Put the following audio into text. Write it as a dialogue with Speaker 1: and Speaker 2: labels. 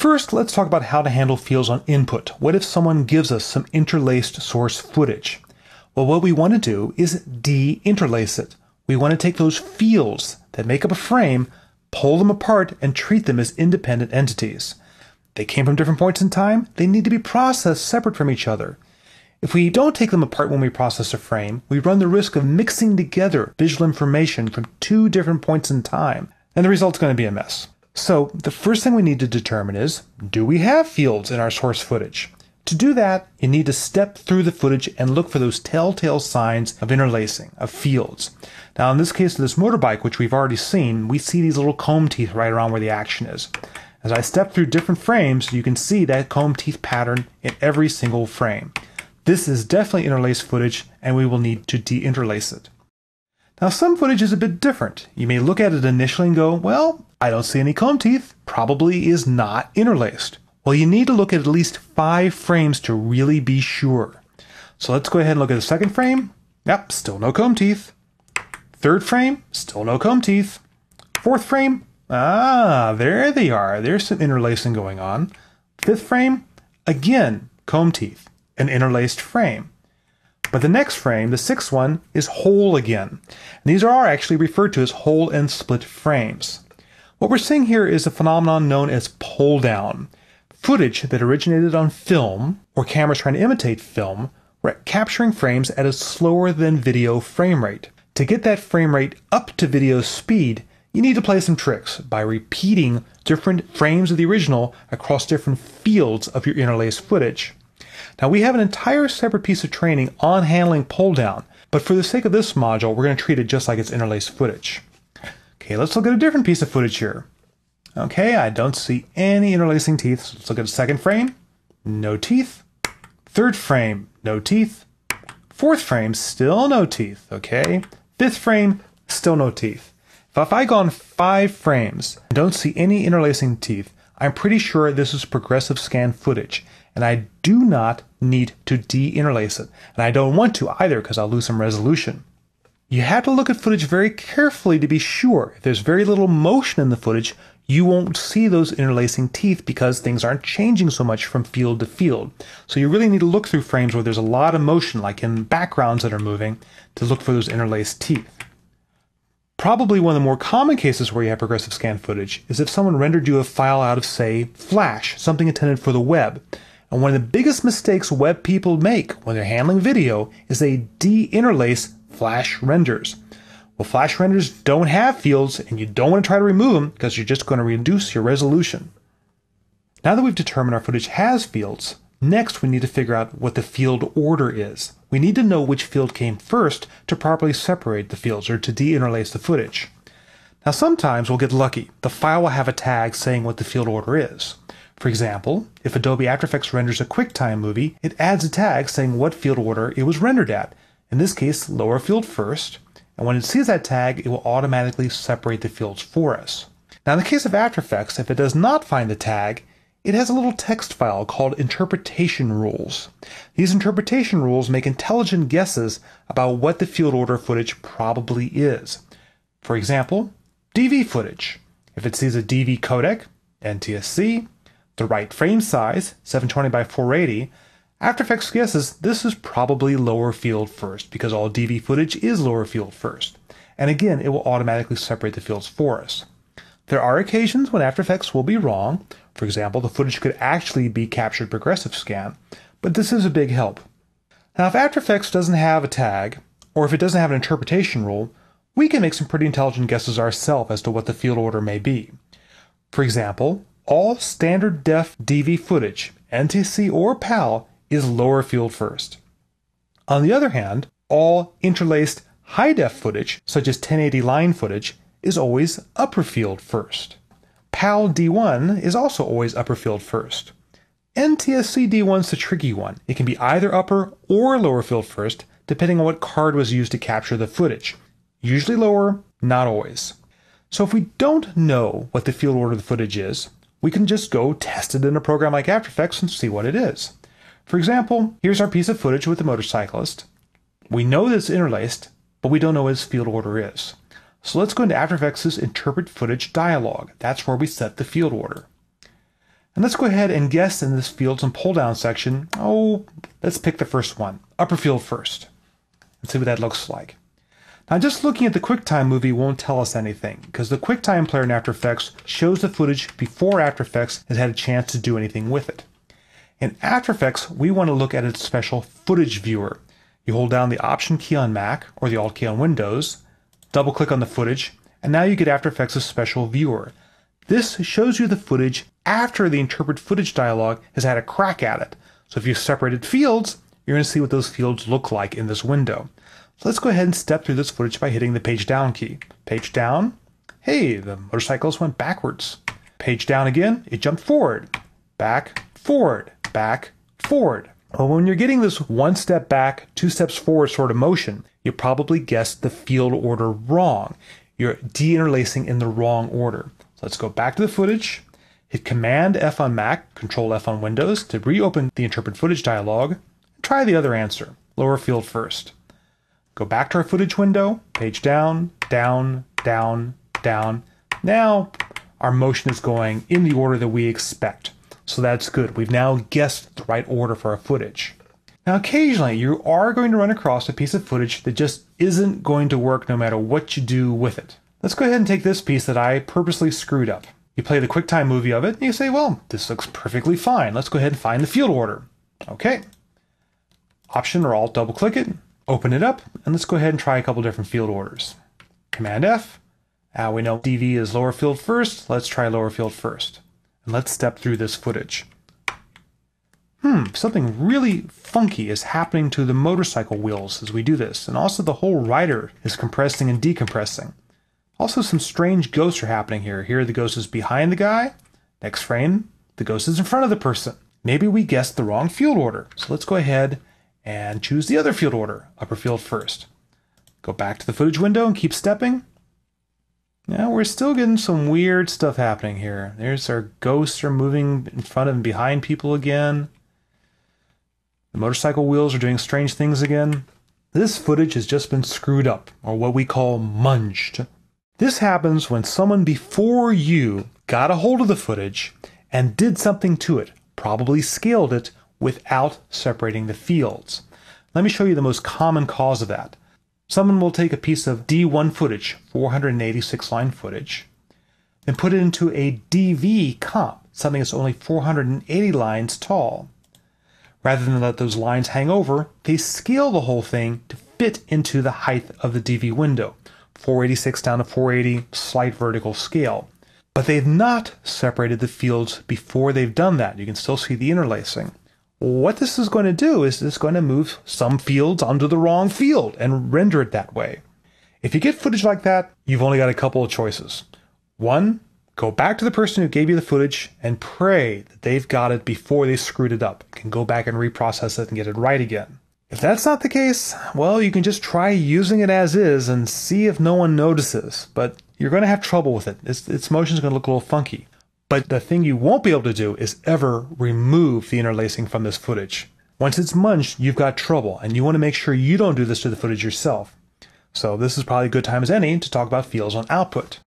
Speaker 1: First, let's talk about how to handle fields on input. What if someone gives us some interlaced source footage? Well, what we want to do is de-interlace it. We want to take those fields that make up a frame, pull them apart, and treat them as independent entities. They came from different points in time. They need to be processed separate from each other. If we don't take them apart when we process a frame, we run the risk of mixing together visual information from two different points in time, and the result's going to be a mess. So the first thing we need to determine is, do we have fields in our source footage? To do that, you need to step through the footage and look for those telltale signs of interlacing, of fields. Now in this case of this motorbike, which we've already seen, we see these little comb teeth right around where the action is. As I step through different frames, you can see that comb teeth pattern in every single frame. This is definitely interlaced footage, and we will need to deinterlace it. Now some footage is a bit different. You may look at it initially and go, well, I don't see any comb teeth, probably is not interlaced. Well, you need to look at at least five frames to really be sure. So let's go ahead and look at the second frame. Yep, still no comb teeth. Third frame, still no comb teeth. Fourth frame, ah, there they are. There's some interlacing going on. Fifth frame, again, comb teeth, an interlaced frame. But the next frame, the sixth one, is whole again. And these are actually referred to as whole and split frames. What we're seeing here is a phenomenon known as pull down. Footage that originated on film, or cameras trying to imitate film, were capturing frames at a slower than video frame rate. To get that frame rate up to video speed, you need to play some tricks by repeating different frames of the original across different fields of your interlaced footage. Now we have an entire separate piece of training on handling pull down, but for the sake of this module, we're going to treat it just like it's interlaced footage. Okay, let's look at a different piece of footage here. Okay, I don't see any interlacing teeth. So let's look at a second frame. No teeth. Third frame, no teeth. Fourth frame, still no teeth. Okay. Fifth frame, still no teeth. If I go on five frames and don't see any interlacing teeth, I'm pretty sure this is progressive scan footage, and I do not need to deinterlace it. And I don't want to either because I'll lose some resolution. You have to look at footage very carefully to be sure. If there's very little motion in the footage, you won't see those interlacing teeth because things aren't changing so much from field to field. So you really need to look through frames where there's a lot of motion, like in backgrounds that are moving, to look for those interlaced teeth. Probably one of the more common cases where you have progressive scan footage is if someone rendered you a file out of, say, Flash, something intended for the web. And one of the biggest mistakes web people make when they're handling video is they de-interlace flash renders. Well, flash renders don't have fields, and you don't want to try to remove them because you're just going to reduce your resolution. Now that we've determined our footage has fields, next we need to figure out what the field order is. We need to know which field came first to properly separate the fields or to deinterlace the footage. Now sometimes we'll get lucky. The file will have a tag saying what the field order is. For example, if Adobe After Effects renders a QuickTime movie, it adds a tag saying what field order it was rendered at, in this case, lower field first, and when it sees that tag, it will automatically separate the fields for us. Now in the case of After Effects, if it does not find the tag, it has a little text file called interpretation rules. These interpretation rules make intelligent guesses about what the field order footage probably is. For example, DV footage. If it sees a DV codec, NTSC, the right frame size, 720 by 480, after Effects guesses this is probably lower field first because all DV footage is lower field first. And again, it will automatically separate the fields for us. There are occasions when After Effects will be wrong. For example, the footage could actually be captured progressive scan, but this is a big help. Now, if After Effects doesn't have a tag, or if it doesn't have an interpretation rule, we can make some pretty intelligent guesses ourselves as to what the field order may be. For example, all standard def DV footage, NTC or PAL, is lower field first. On the other hand, all interlaced high def footage, such as 1080 line footage, is always upper field first. PAL D1 is also always upper field first. NTSC d one is the tricky one. It can be either upper or lower field first, depending on what card was used to capture the footage. Usually lower, not always. So if we don't know what the field order of the footage is, we can just go test it in a program like After Effects and see what it is. For example, here's our piece of footage with the motorcyclist. We know that it's interlaced, but we don't know what his field order is. So let's go into After Effects' Interpret Footage dialog. That's where we set the field order. And let's go ahead and guess in this fields and pull down section. Oh, let's pick the first one, upper field first, and see what that looks like. Now just looking at the QuickTime movie won't tell us anything, because the QuickTime player in After Effects shows the footage before After Effects has had a chance to do anything with it. In After Effects, we want to look at a special footage viewer. You hold down the Option key on Mac or the Alt key on Windows, double click on the footage, and now you get After Effects' special viewer. This shows you the footage after the interpret footage dialog has had a crack at it. So if you've separated fields, you're going to see what those fields look like in this window. So let's go ahead and step through this footage by hitting the page down key. Page down, hey, the motorcycles went backwards. Page down again, it jumped forward, back, forward back, forward. Well, when you're getting this one step back, two steps forward sort of motion, you probably guessed the field order wrong. You're deinterlacing in the wrong order. So let's go back to the footage, hit Command F on Mac, Control F on Windows to reopen the interpret footage dialog, try the other answer, lower field first. Go back to our footage window, page down, down, down, down. Now our motion is going in the order that we expect. So that's good. We've now guessed the right order for our footage. Now, occasionally, you are going to run across a piece of footage that just isn't going to work no matter what you do with it. Let's go ahead and take this piece that I purposely screwed up. You play the QuickTime movie of it, and you say, well, this looks perfectly fine. Let's go ahead and find the field order. Okay. Option or Alt, double click it, open it up, and let's go ahead and try a couple different field orders. Command F. Now ah, we know DV is lower field first. Let's try lower field first let's step through this footage. Hmm, something really funky is happening to the motorcycle wheels as we do this, and also the whole rider is compressing and decompressing. Also, some strange ghosts are happening here. Here, the ghost is behind the guy. Next frame, the ghost is in front of the person. Maybe we guessed the wrong field order. So let's go ahead and choose the other field order, upper field first. Go back to the footage window and keep stepping. Now we're still getting some weird stuff happening here. There's our ghosts are moving in front of and behind people again. The motorcycle wheels are doing strange things again. This footage has just been screwed up, or what we call munged. This happens when someone before you got a hold of the footage and did something to it, probably scaled it, without separating the fields. Let me show you the most common cause of that someone will take a piece of D1 footage, 486 line footage, and put it into a DV comp, something that's only 480 lines tall. Rather than let those lines hang over, they scale the whole thing to fit into the height of the DV window, 486 down to 480, slight vertical scale. But they've not separated the fields before they've done that. You can still see the interlacing what this is going to do is it's going to move some fields onto the wrong field and render it that way. If you get footage like that, you've only got a couple of choices. One, go back to the person who gave you the footage and pray that they've got it before they screwed it up, can go back and reprocess it and get it right again. If that's not the case, well, you can just try using it as is and see if no one notices, but you're going to have trouble with it. Its, its motion is going to look a little funky. But the thing you won't be able to do is ever remove the interlacing from this footage. Once it's munched, you've got trouble, and you want to make sure you don't do this to the footage yourself. So this is probably a good time as any to talk about fields on output.